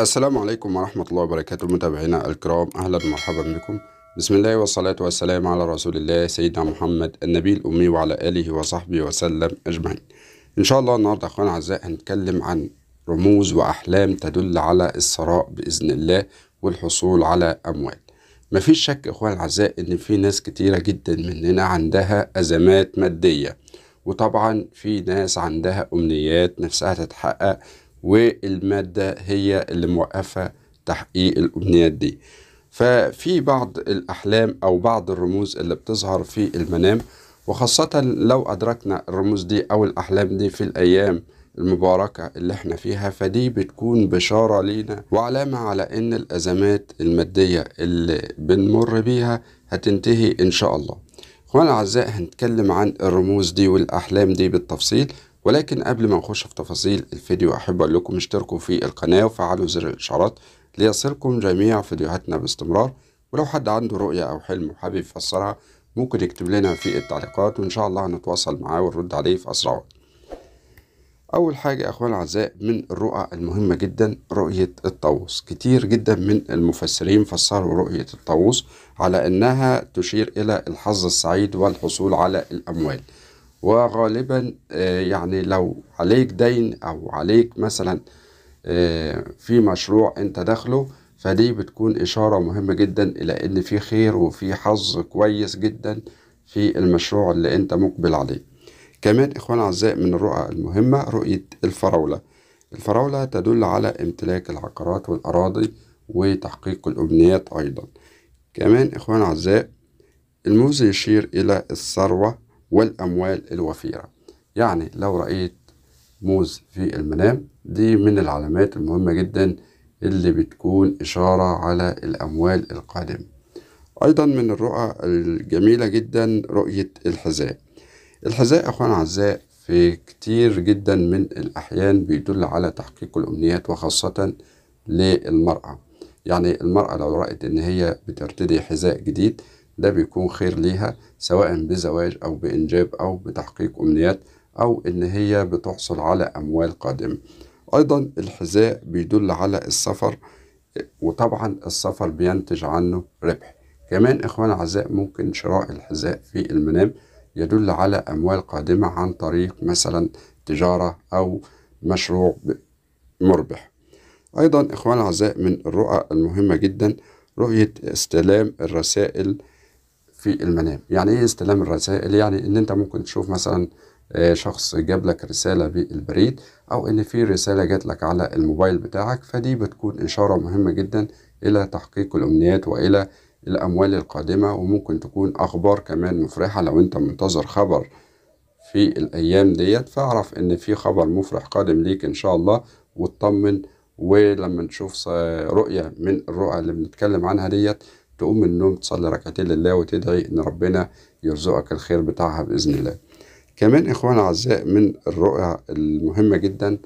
السلام عليكم ورحمة الله وبركاته متابعينا الكرام أهلا ومرحبا بكم بسم الله والصلاة والسلام على رسول الله سيدنا محمد النبي الأمي وعلى آله وصحبه وسلم أجمعين إن شاء الله النهاردة أخوانا أعزاء هنتكلم عن رموز وأحلام تدل على الثراء بإذن الله والحصول على أموال مفيش شك إخوان الأعزاء إن في ناس كتيرة جدا مننا عندها أزمات مادية وطبعا في ناس عندها أمنيات نفسها تتحقق والمادة هي اللي موقفة تحقيق الأمنيات دي ففي بعض الأحلام أو بعض الرموز اللي بتظهر في المنام وخاصة لو أدركنا الرموز دي أو الأحلام دي في الأيام المباركة اللي احنا فيها فدي بتكون بشارة لينا وعلامة على ان الازمات المادية اللي بنمر بيها هتنتهي ان شاء الله اخوانا الاعزاء هنتكلم عن الرموز دي والاحلام دي بالتفصيل ولكن قبل ما نخش في تفاصيل الفيديو أحب أقول لكم اشتركوا في القناة وفعلوا زر الإشعارات ليصلكم جميع فيديوهاتنا باستمرار ولو حد عنده رؤية أو حلم وحابب يفسرها ممكن يكتب لنا في التعليقات وإن شاء الله هنتواصل معاه ونرد عليه في أسرع وقت أول حاجة يا أخوان الأعزاء من الرؤى المهمة جدا رؤية الطاووس كتير جدا من المفسرين فسروا رؤية الطاووس على أنها تشير إلى الحظ السعيد والحصول على الأموال وغالبا آه، يعني لو عليك دين أو عليك مثلا آه، في مشروع أنت داخله فدي بتكون إشارة مهمة جدا إلى إن في خير وفي حظ كويس جدا في المشروع اللي أنت مقبل عليه كمان إخوان اعزاء من الرؤى المهمة رؤية الفراولة الفراولة تدل على امتلاك العقارات والأراضي وتحقيق الأمنيات أيضا كمان إخوان اعزاء الموز يشير إلى الثروة والأموال الوفيرة يعني لو رأيت موز في المنام دي من العلامات المهمة جدا اللي بتكون إشارة على الأموال القادمة أيضا من الرؤى الجميلة جدا رؤية الحذاء الحذاء أخوان أعزاء في كتير جدا من الأحيان بيدل على تحقيق الأمنيات وخاصة للمرأة يعني المرأة لو رأت إن هي بترتدي حذاء جديد ده بيكون خير ليها سواء بزواج أو بإنجاب أو بتحقيق أمنيات أو إن هي بتحصل على أموال قادمة أيضا الحذاء بيدل على السفر وطبعا السفر بينتج عنه ربح كمان إخوان عزاء ممكن شراء الحذاء في المنام يدل على أموال قادمة عن طريق مثلا تجارة أو مشروع مربح أيضا إخوان عزاء من الرؤى المهمة جدا رؤية استلام الرسائل في المنام يعني ايه استلام الرسائل يعني ان انت ممكن تشوف مثلا آه، شخص جاب لك رسالة بالبريد أو إن في رسالة جات لك على الموبايل بتاعك فدي بتكون إشارة مهمة جدا إلى تحقيق الأمنيات وإلى الأموال القادمة وممكن تكون أخبار كمان مفرحة لو أنت منتظر خبر في الأيام ديت فاعرف إن في خبر مفرح قادم ليك إن شاء الله واطمن ولما نشوف آه، رؤية من الرؤى اللي بنتكلم عنها ديت تقوم من النوم تصلي ركعتين لله وتدعي إن ربنا يرزقك الخير بتاعها بإذن الله كمان إخوان أعزاء من الرؤية المهمة جدا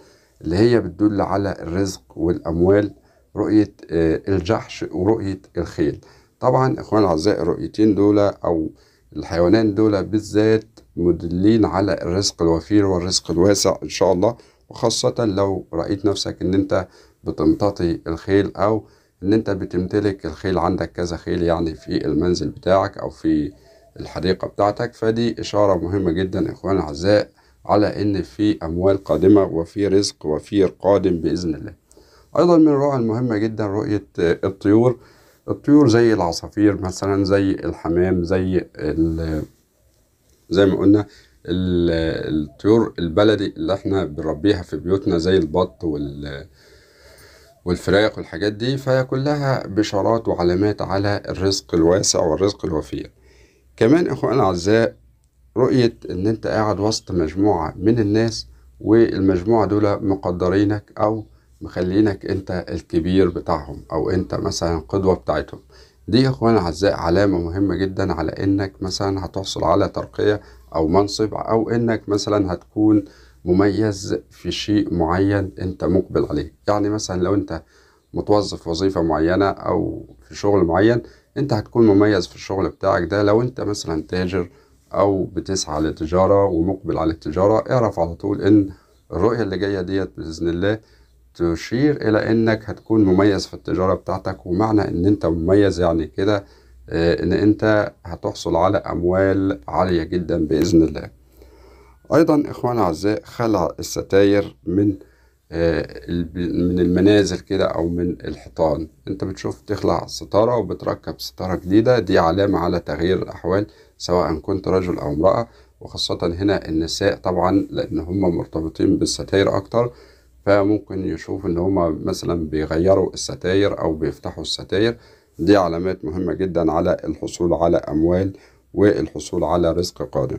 اللي هي بتدل على الرزق والأموال رؤية آه، الجحش ورؤية الخيل طبعا إخوان أعزاء الرؤيتين دول أو الحيوانان دول بالذات مدلين على الرزق الوفير والرزق الواسع إن شاء الله وخاصة لو رأيت نفسك إن أنت بتمتطي الخيل أو ان انت بتمتلك الخيل عندك كذا خيل يعني في المنزل بتاعك او في الحديقة بتاعتك فدي اشارة مهمة جدا اخوان الاعزاء على ان في اموال قادمة وفي رزق وفي قادم باذن الله ايضا من الرؤى المهمة جدا رؤية الطيور الطيور زي العصافير مثلا زي الحمام زي زي ما قلنا الطيور البلدي اللي احنا بنربيها في بيوتنا زي البط وال والفرايق والحاجات دي فهي كلها بشارات وعلامات على الرزق الواسع والرزق الوفير كمان اخوانا الاعزاء رؤية ان انت قاعد وسط مجموعة من الناس والمجموعة دول مقدرينك او مخلينك انت الكبير بتاعهم او انت مثلا قدوة بتاعتهم دي اخوانا الاعزاء علامة مهمة جدا على انك مثلا هتحصل على ترقية او منصب او انك مثلا هتكون آه مميز في شيء معين انت مقبل عليه يعني مثلا لو انت متوظف وظيفة معينة او في شغل معين انت هتكون مميز في الشغل بتاعك ده لو انت مثلا تاجر او بتسعى للتجارة ومقبل على التجارة اعرف على طول ان الرؤية اللي جاية ديت بإذن الله تشير إلى إنك هتكون مميز في التجارة بتاعتك ومعنى إن أنت مميز يعني كده آه، إن أنت هتحصل على أموال عالية جدا بإذن الله أيضا اخوان الأعزاء خلع الستاير من آه، من المنازل كده أو من الحيطان أنت بتشوف تخلع ستارة وبتركب ستارة جديدة دي علامة على تغيير الأحوال سواء كنت رجل أو امرأة وخاصة هنا النساء طبعا لأن هم مرتبطين بالستاير أكتر فممكن يشوف ان هما مثلا بيغيروا الستاير او بيفتحوا الستاير دي علامات مهمة جدا على الحصول على اموال والحصول على رزق قادم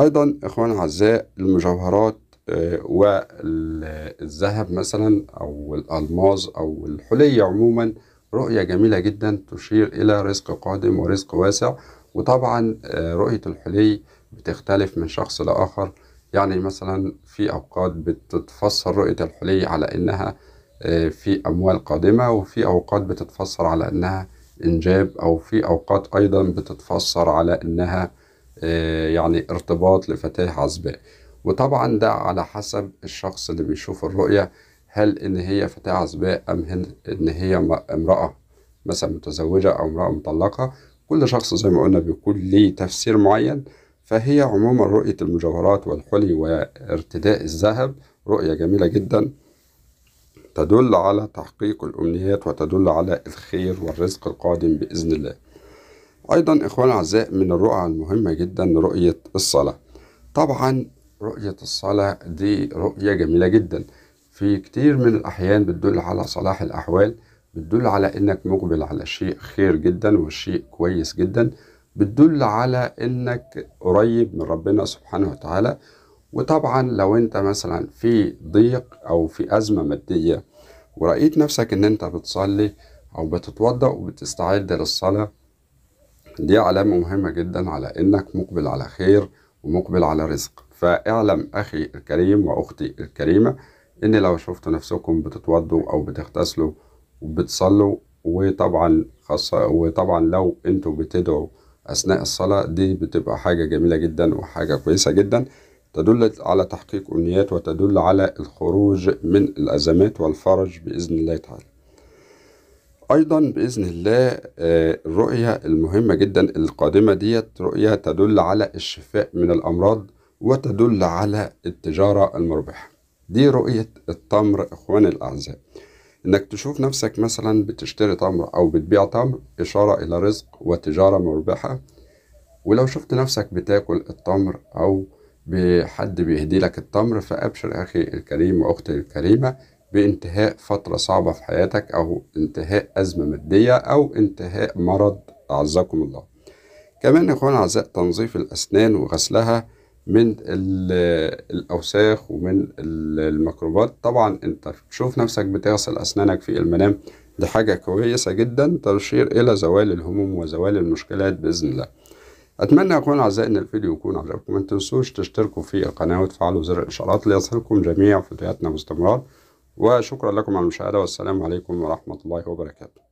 أيضا اخوان اعزاء المجوهرات آه، والذهب مثلا أو الالماز أو الحلية عموما رؤية جميلة جدا تشير إلى رزق قادم ورزق واسع وطبعا آه، رؤية الحلي بتختلف من شخص لآخر يعني مثلا في أوقات بتتفسر رؤية الحلي على إنها آه، في أموال قادمة وفي أوقات بتتفسر على إنها إنجاب أو في أوقات أيضا بتتفسر على إنها آه، يعني ارتباط لفتاة عزباء وطبعا ده على حسب الشخص اللي بيشوف الرؤية هل ان هي فتاة عزباء ام ان هي امرأة مثلا متزوجة او امرأة مطلقة كل شخص زي ما قلنا بيكون ليه تفسير معين فهي عموما رؤية المجوهرات والحلي وارتداء الذهب رؤية جميلة جدا تدل على تحقيق الأمنيات وتدل على الخير والرزق القادم بإذن الله أيضا إخوان الأعزاء من الرؤى المهمة جدا رؤية الصلاة طبعا رؤية الصلاة دي رؤية جميلة جدا في كتير من الأحيان بتدل على صلاح الأحوال بتدل على إنك مقبل على شيء خير جدا وشيء كويس جدا بتدل على إنك قريب من ربنا سبحانه وتعالى وطبعا لو أنت مثلا في ضيق أو في أزمة مادية ورأيت نفسك إن أنت بتصلي أو بتتوضأ وبتستعد للصلاة دي علامة مهمة جدا على إنك مقبل على خير ومقبل على رزق فاعلم أخي الكريم وأختي الكريمة إن لو شفتوا نفسكم بتتوضوا أو بتغتسلوا وبتصلوا وطبعا خاصة وطبعا لو أنتوا بتدعوا أثناء الصلاة دي بتبقى حاجة جميلة جدا وحاجة كويسة جدا تدل على تحقيق أمنيات وتدل على الخروج من الأزمات والفرج بإذن الله تعالى ايضا باذن الله آه، الرؤيه المهمه جدا القادمه ديت رؤيه تدل على الشفاء من الامراض وتدل على التجاره المربحه دي رؤيه التمر اخواني الاعزاء انك تشوف نفسك مثلا بتشتري تمر او بتبيع تمر اشاره الى رزق وتجاره مربحه ولو شفت نفسك بتاكل التمر او بحد بيهدي لك التمر فابشر اخي الكريم واختي الكريمه بانتهاء فترة صعبة في حياتك أو انتهاء أزمة مادية أو انتهاء مرض أعزكم الله كمان إخوان أعزاء تنظيف الأسنان وغسلها من الأوساخ ومن الميكروبات طبعا أنت تشوف نفسك بتغسل أسنانك في المنام دي حاجة كويسة جدا تشير إلى زوال الهموم وزوال المشكلات بإذن الله أتمنى أخوان أعزائي إن الفيديو يكون عجبكم ما تنسوش تشتركوا في القناة وتفعلوا زر الإشعارات ليصلكم جميع فيديوهاتنا باستمرار وشكرا لكم على المشاهدة والسلام عليكم ورحمة الله وبركاته